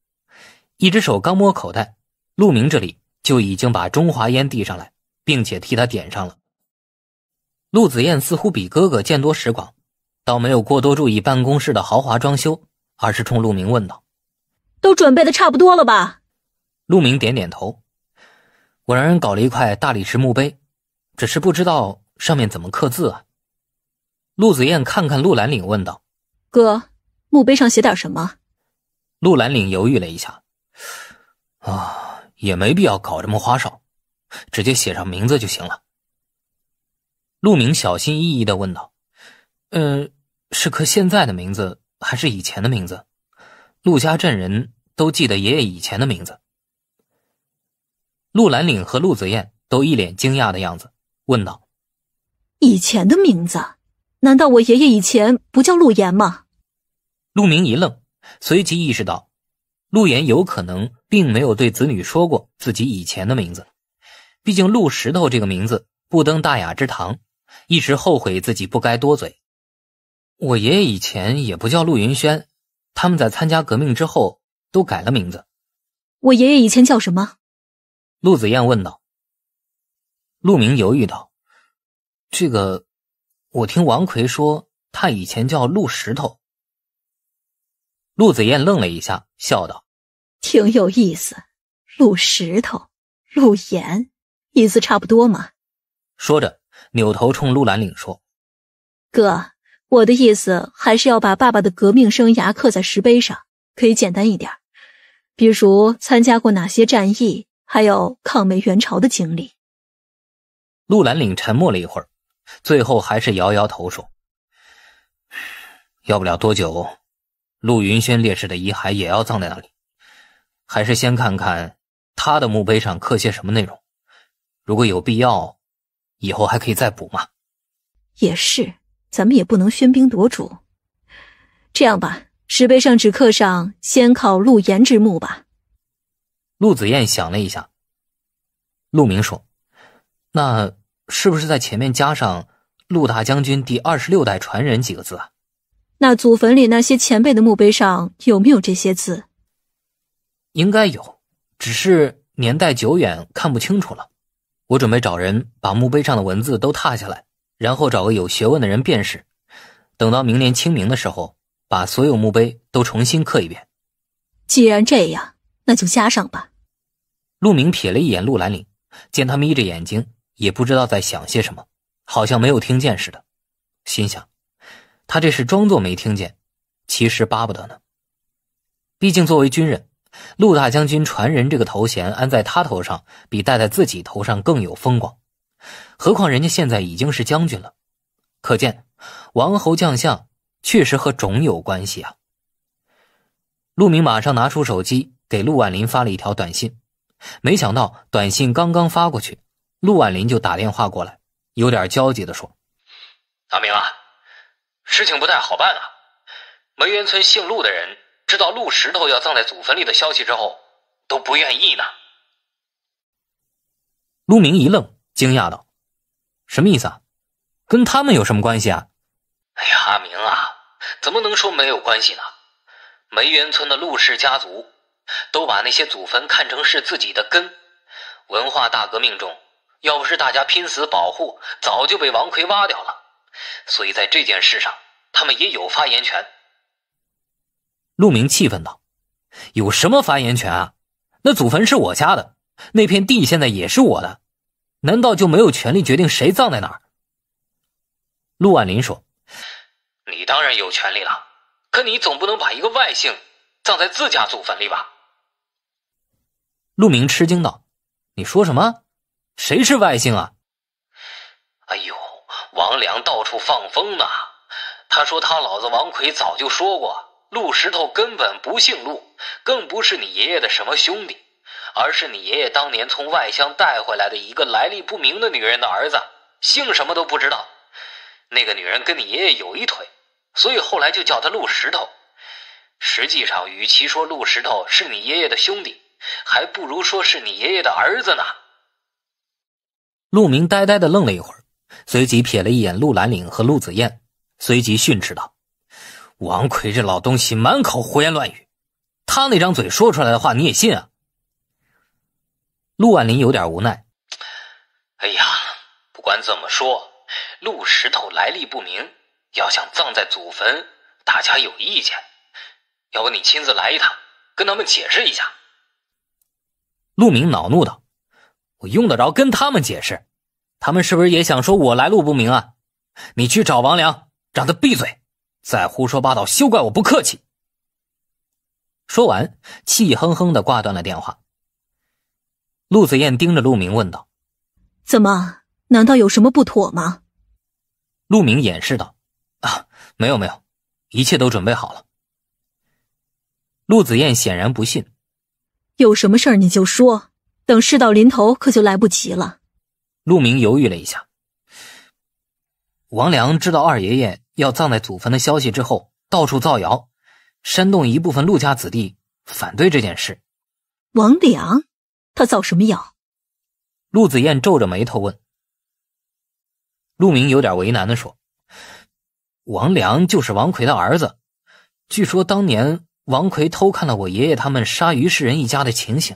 一只手刚摸口袋，陆明这里就已经把中华烟递上来，并且替他点上了。陆子燕似乎比哥哥见多识广，倒没有过多注意办公室的豪华装修，而是冲陆明问道：“都准备的差不多了吧？”陆明点点头：“我让人搞了一块大理石墓碑，只是不知道上面怎么刻字啊。”陆子燕看看陆兰岭，问道：“哥，墓碑上写点什么？”陆兰岭犹豫了一下：“啊，也没必要搞这么花哨，直接写上名字就行了。”陆明小心翼翼的问道：“嗯，是刻现在的名字，还是以前的名字？”陆家镇人都记得爷爷以前的名字。陆兰岭和陆子燕都一脸惊讶的样子，问道：“以前的名字？难道我爷爷以前不叫陆岩吗？”陆明一愣，随即意识到，陆岩有可能并没有对子女说过自己以前的名字，毕竟“陆石头”这个名字不登大雅之堂。一直后悔自己不该多嘴。我爷爷以前也不叫陆云轩，他们在参加革命之后都改了名字。我爷爷以前叫什么？陆子燕问道。陆明犹豫道：“这个，我听王奎说，他以前叫陆石头。”陆子燕愣了一下，笑道：“挺有意思，陆石头、陆岩，意思差不多嘛。”说着。扭头冲陆兰岭说：“哥，我的意思还是要把爸爸的革命生涯刻在石碑上，可以简单一点，比如参加过哪些战役，还有抗美援朝的经历。”陆兰岭沉默了一会儿，最后还是摇摇头说：“要不了多久，陆云轩烈士的遗骸也要葬在那里，还是先看看他的墓碑上刻些什么内容，如果有必要。”以后还可以再补嘛。也是，咱们也不能喧宾夺主。这样吧，石碑上只刻上“先考陆岩之墓”吧。陆子燕想了一下，陆明说：“那是不是在前面加上‘陆大将军第二十六代传人’几个字啊？”那祖坟里那些前辈的墓碑上有没有这些字？应该有，只是年代久远，看不清楚了。我准备找人把墓碑上的文字都拓下来，然后找个有学问的人辨识。等到明年清明的时候，把所有墓碑都重新刻一遍。既然这样，那就加上吧。陆明瞥了一眼陆兰陵，见他眯着眼睛，也不知道在想些什么，好像没有听见似的。心想，他这是装作没听见，其实巴不得呢。毕竟作为军人。陆大将军传人这个头衔安在他头上，比戴在自己头上更有风光。何况人家现在已经是将军了，可见王侯将相确实和种有关系啊。陆明马上拿出手机给陆万林发了一条短信，没想到短信刚刚发过去，陆万林就打电话过来，有点焦急地说：“大明啊，事情不太好办啊，梅园村姓陆的人。”知道陆石头要葬在祖坟里的消息之后，都不愿意呢。陆明一愣，惊讶道：“什么意思啊？跟他们有什么关系啊？”哎呀，阿明啊，怎么能说没有关系呢？梅园村的陆氏家族都把那些祖坟看成是自己的根。文化大革命中，要不是大家拼死保护，早就被王奎挖掉了。所以在这件事上，他们也有发言权。陆明气愤道：“有什么发言权啊？那祖坟是我家的，那片地现在也是我的，难道就没有权利决定谁葬在哪儿？”陆婉林说：“你当然有权利了，可你总不能把一个外姓葬在自家祖坟里吧？”陆明吃惊道：“你说什么？谁是外姓啊？”“哎呦，王良到处放风呢。他说他老子王奎早就说过。”陆石头根本不姓陆，更不是你爷爷的什么兄弟，而是你爷爷当年从外乡带回来的一个来历不明的女人的儿子，姓什么都不知道。那个女人跟你爷爷有一腿，所以后来就叫他陆石头。实际上，与其说陆石头是你爷爷的兄弟，还不如说是你爷爷的儿子呢。陆明呆呆的愣了一会儿，随即瞥了一眼陆兰岭和陆子燕，随即训斥道。王奎这老东西满口胡言乱语，他那张嘴说出来的话你也信啊？陆万林有点无奈。哎呀，不管怎么说，陆石头来历不明，要想葬在祖坟，大家有意见。要不你亲自来一趟，跟他们解释一下。陆明恼怒道：“我用得着跟他们解释？他们是不是也想说我来路不明啊？你去找王良，让他闭嘴。”再胡说八道，休怪我不客气！说完，气哼哼的挂断了电话。陆子燕盯着陆明问道：“怎么？难道有什么不妥吗？”陆明掩饰道：“啊，没有没有，一切都准备好了。”陆子燕显然不信：“有什么事儿你就说，等事到临头可就来不及了。”陆明犹豫了一下。王良知道二爷爷要葬在祖坟的消息之后，到处造谣，煽动一部分陆家子弟反对这件事。王良，他造什么谣？陆子燕皱着眉头问。陆明有点为难的说：“王良就是王奎的儿子，据说当年王奎偷看了我爷爷他们杀于世仁一家的情形，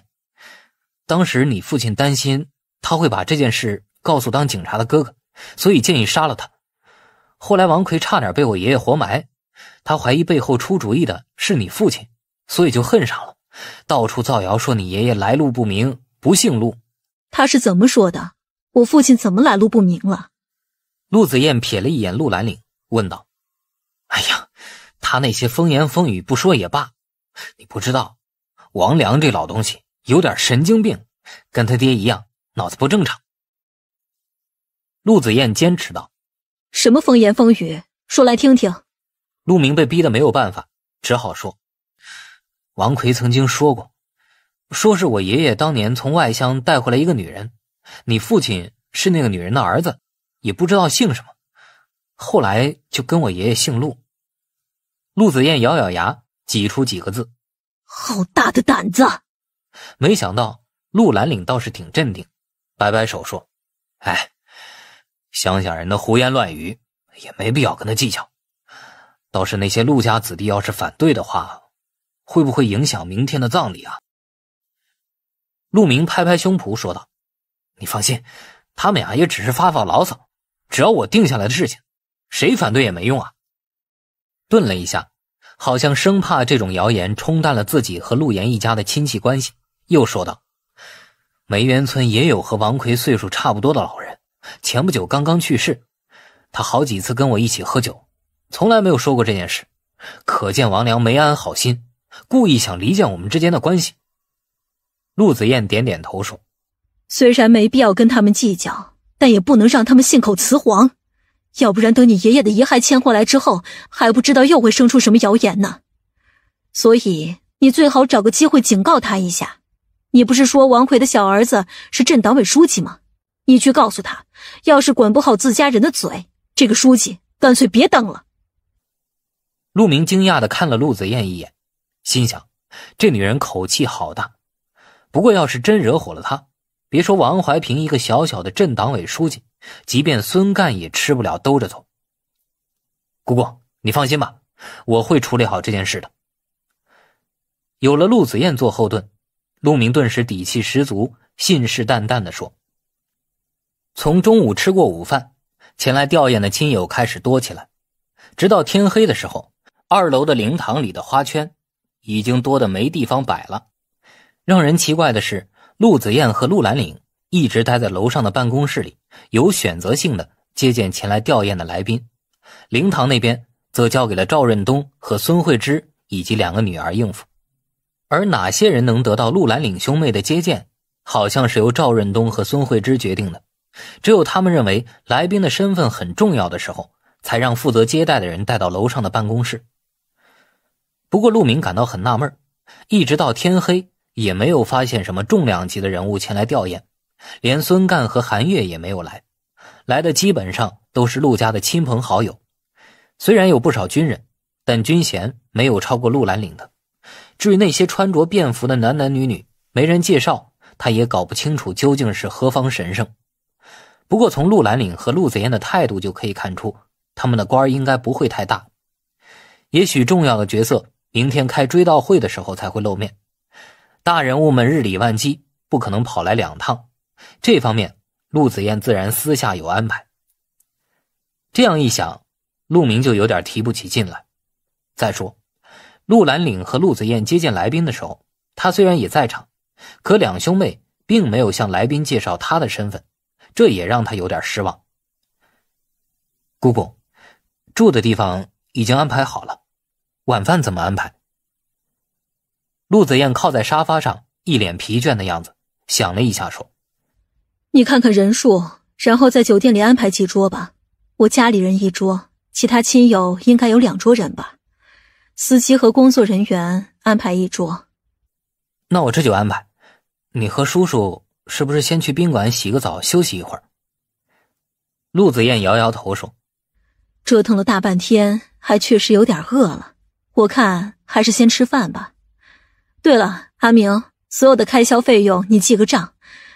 当时你父亲担心他会把这件事告诉当警察的哥哥，所以建议杀了他。”后来，王奎差点被我爷爷活埋。他怀疑背后出主意的是你父亲，所以就恨上了，到处造谣说你爷爷来路不明，不姓陆。他是怎么说的？我父亲怎么来路不明了？陆子燕瞥了一眼陆兰岭，问道：“哎呀，他那些风言风语不说也罢。你不知道，王良这老东西有点神经病，跟他爹一样，脑子不正常。”陆子燕坚持道。什么风言风语？说来听听。陆明被逼得没有办法，只好说：“王奎曾经说过，说是我爷爷当年从外乡带回来一个女人，你父亲是那个女人的儿子，也不知道姓什么，后来就跟我爷爷姓陆。”陆子燕咬咬牙，挤出几个字：“好大的胆子！”没想到陆兰岭倒是挺镇定，摆摆手说：“哎。”乡下人的胡言乱语也没必要跟他计较，倒是那些陆家子弟要是反对的话，会不会影响明天的葬礼啊？陆明拍拍胸脯说道：“你放心，他们呀也只是发发牢骚，只要我定下来的事情，谁反对也没用啊。”顿了一下，好像生怕这种谣言冲淡了自己和陆岩一家的亲戚关系，又说道：“梅园村也有和王奎岁数差不多的老人。”前不久刚刚去世，他好几次跟我一起喝酒，从来没有说过这件事。可见王良没安好心，故意想离间我们之间的关系。陆子燕点点头说：“虽然没必要跟他们计较，但也不能让他们信口雌黄。要不然等你爷爷的遗骸迁过来之后，还不知道又会生出什么谣言呢。所以你最好找个机会警告他一下。你不是说王奎的小儿子是镇党委书记吗？”你去告诉他，要是管不好自家人的嘴，这个书记干脆别当了。陆明惊讶的看了陆子燕一眼，心想：这女人口气好大。不过，要是真惹火了她，别说王怀平一个小小的镇党委书记，即便孙干也吃不了兜着走。姑姑，你放心吧，我会处理好这件事的。有了陆子燕做后盾，陆明顿时底气十足，信誓旦旦的说。从中午吃过午饭，前来吊唁的亲友开始多起来，直到天黑的时候，二楼的灵堂里的花圈已经多的没地方摆了。让人奇怪的是，陆子燕和陆兰岭一直待在楼上的办公室里，有选择性的接见前来吊唁的来宾，灵堂那边则交给了赵润东和孙慧芝以及两个女儿应付。而哪些人能得到陆兰岭兄妹的接见，好像是由赵润东和孙慧芝决定的。只有他们认为来宾的身份很重要的时候，才让负责接待的人带到楼上的办公室。不过陆明感到很纳闷，一直到天黑也没有发现什么重量级的人物前来吊唁，连孙干和韩月也没有来。来的基本上都是陆家的亲朋好友，虽然有不少军人，但军衔没有超过陆兰岭的。至于那些穿着便服的男男女女，没人介绍，他也搞不清楚究竟是何方神圣。不过，从陆兰岭和陆子燕的态度就可以看出，他们的官应该不会太大。也许重要的角色，明天开追悼会的时候才会露面。大人物们日理万机，不可能跑来两趟。这方面，陆子燕自然私下有安排。这样一想，陆明就有点提不起劲来。再说，陆兰岭和陆子燕接见来宾的时候，他虽然也在场，可两兄妹并没有向来宾介绍他的身份。这也让他有点失望。姑姑，住的地方已经安排好了，晚饭怎么安排？陆子燕靠在沙发上，一脸疲倦的样子，想了一下说：“你看看人数，然后在酒店里安排几桌吧。我家里人一桌，其他亲友应该有两桌人吧。司机和工作人员安排一桌。那我这就安排。你和叔叔。”是不是先去宾馆洗个澡休息一会儿？陆子燕摇摇头说：“折腾了大半天，还确实有点饿了。我看还是先吃饭吧。对了，阿明，所有的开销费用你记个账，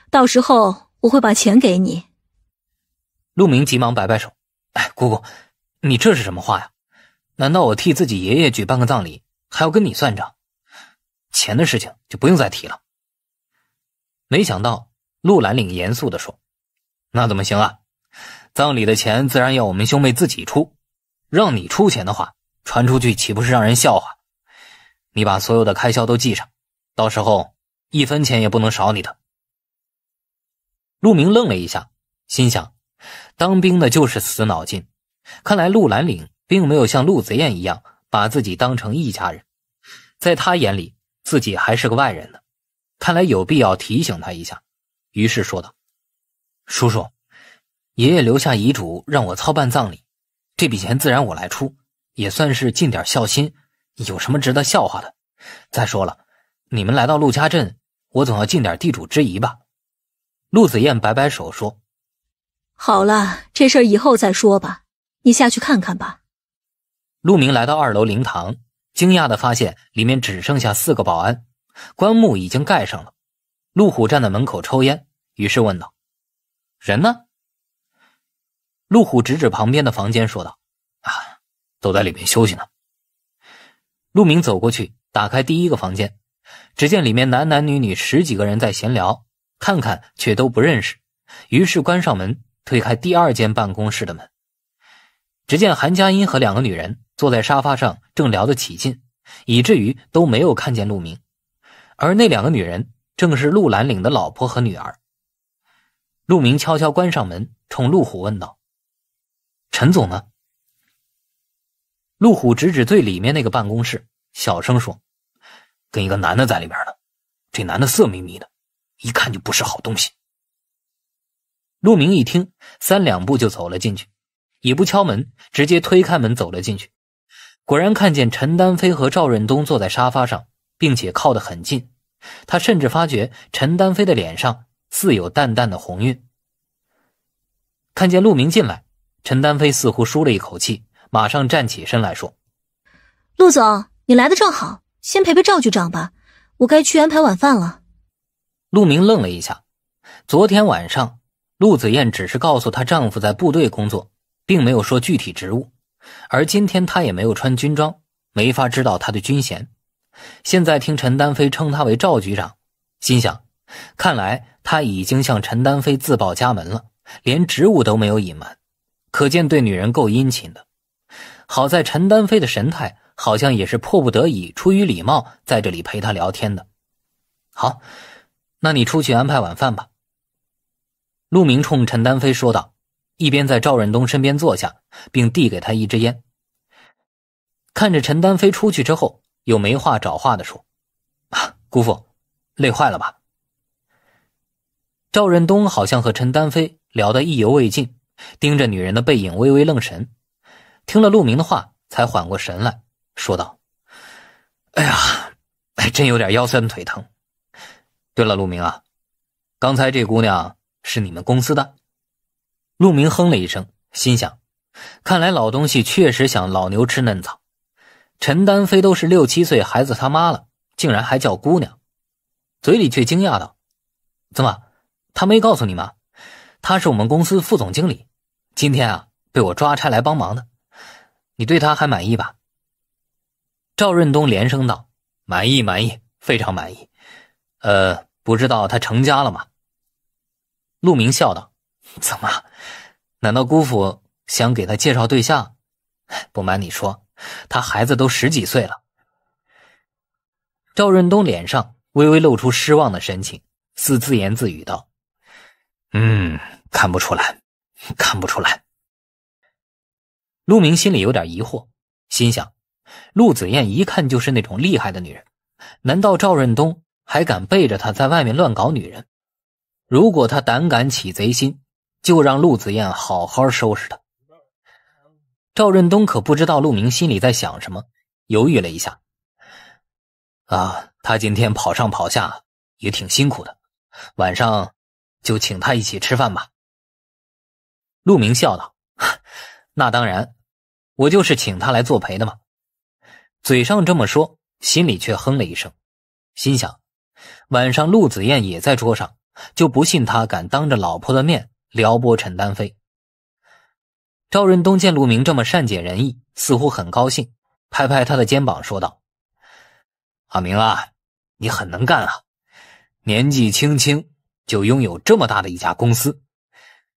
到时候我会把钱给你。”陆明急忙摆摆手：“哎，姑姑，你这是什么话呀？难道我替自己爷爷举办个葬礼还要跟你算账？钱的事情就不用再提了。”没想到，陆兰岭严肃的说：“那怎么行啊？葬礼的钱自然要我们兄妹自己出。让你出钱的话，传出去岂不是让人笑话？你把所有的开销都记上，到时候一分钱也不能少你的。”陆明愣了一下，心想：当兵的就是死脑筋。看来陆兰岭并没有像陆子燕一样把自己当成一家人，在他眼里，自己还是个外人呢。看来有必要提醒他一下，于是说道：“叔叔，爷爷留下遗嘱让我操办葬礼，这笔钱自然我来出，也算是尽点孝心。有什么值得笑话的？再说了，你们来到陆家镇，我总要尽点地主之谊吧。”陆子燕摆摆手说：“好了，这事儿以后再说吧。你下去看看吧。”陆明来到二楼灵堂，惊讶的发现里面只剩下四个保安。棺木已经盖上了，陆虎站在门口抽烟，于是问道：“人呢？”陆虎指指旁边的房间，说道：“啊，都在里面休息呢。”陆明走过去，打开第一个房间，只见里面男男女女十几个人在闲聊，看看却都不认识，于是关上门，推开第二间办公室的门，只见韩佳音和两个女人坐在沙发上，正聊得起劲，以至于都没有看见陆明。而那两个女人正是陆兰岭的老婆和女儿。陆明悄悄关上门，冲陆虎问道：“陈总呢？”陆虎指指最里面那个办公室，小声说：“跟一个男的在里面呢，这男的色眯眯的，一看就不是好东西。”陆明一听，三两步就走了进去，也不敲门，直接推开门走了进去，果然看见陈丹飞和赵润东坐在沙发上。并且靠得很近，他甚至发觉陈丹飞的脸上似有淡淡的红晕。看见陆明进来，陈丹飞似乎舒了一口气，马上站起身来说：“陆总，你来的正好，先陪陪赵局长吧，我该去安排晚饭了。”陆明愣了一下。昨天晚上，陆子燕只是告诉她丈夫在部队工作，并没有说具体职务，而今天她也没有穿军装，没法知道他的军衔。现在听陈丹飞称他为赵局长，心想，看来他已经向陈丹飞自报家门了，连职务都没有隐瞒，可见对女人够殷勤的。好在陈丹飞的神态好像也是迫不得已，出于礼貌在这里陪他聊天的。好，那你出去安排晚饭吧。”陆明冲陈丹飞说道，一边在赵润东身边坐下，并递给他一支烟。看着陈丹飞出去之后。又没话找话的说：“啊，姑父，累坏了吧？”赵润东好像和陈丹飞聊得意犹未尽，盯着女人的背影微微愣神，听了陆明的话才缓过神来说道：“哎呀，还真有点腰酸腿疼。对了，陆明啊，刚才这姑娘是你们公司的？”陆明哼了一声，心想：“看来老东西确实想老牛吃嫩草。”陈丹飞都是六七岁孩子他妈了，竟然还叫姑娘，嘴里却惊讶道：“怎么，他没告诉你吗？他是我们公司副总经理，今天啊被我抓差来帮忙的。你对他还满意吧？”赵润东连声道：“满意，满意，非常满意。”呃，不知道他成家了吗？陆明笑道：“怎么，难道姑父想给他介绍对象？不瞒你说。”他孩子都十几岁了，赵润东脸上微微露出失望的神情，似自言自语道：“嗯，看不出来，看不出来。”陆明心里有点疑惑，心想：陆子燕一看就是那种厉害的女人，难道赵润东还敢背着她在外面乱搞女人？如果他胆敢起贼心，就让陆子燕好好收拾他。赵润东可不知道陆明心里在想什么，犹豫了一下，啊，他今天跑上跑下也挺辛苦的，晚上就请他一起吃饭吧。陆明笑道：“ 那当然，我就是请他来作陪的嘛。”嘴上这么说，心里却哼了一声，心想：晚上陆子燕也在桌上，就不信他敢当着老婆的面撩拨陈丹飞。赵润东见陆明这么善解人意，似乎很高兴，拍拍他的肩膀说道：“阿明啊，你很能干啊，年纪轻轻就拥有这么大的一家公司，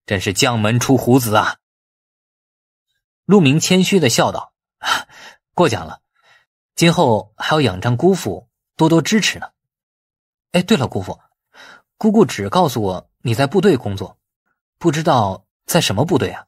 真是将门出虎子啊。”陆明谦虚的笑道：“过奖了，今后还要仰仗姑父多多支持呢。”哎，对了，姑父，姑姑只告诉我你在部队工作，不知道在什么部队啊？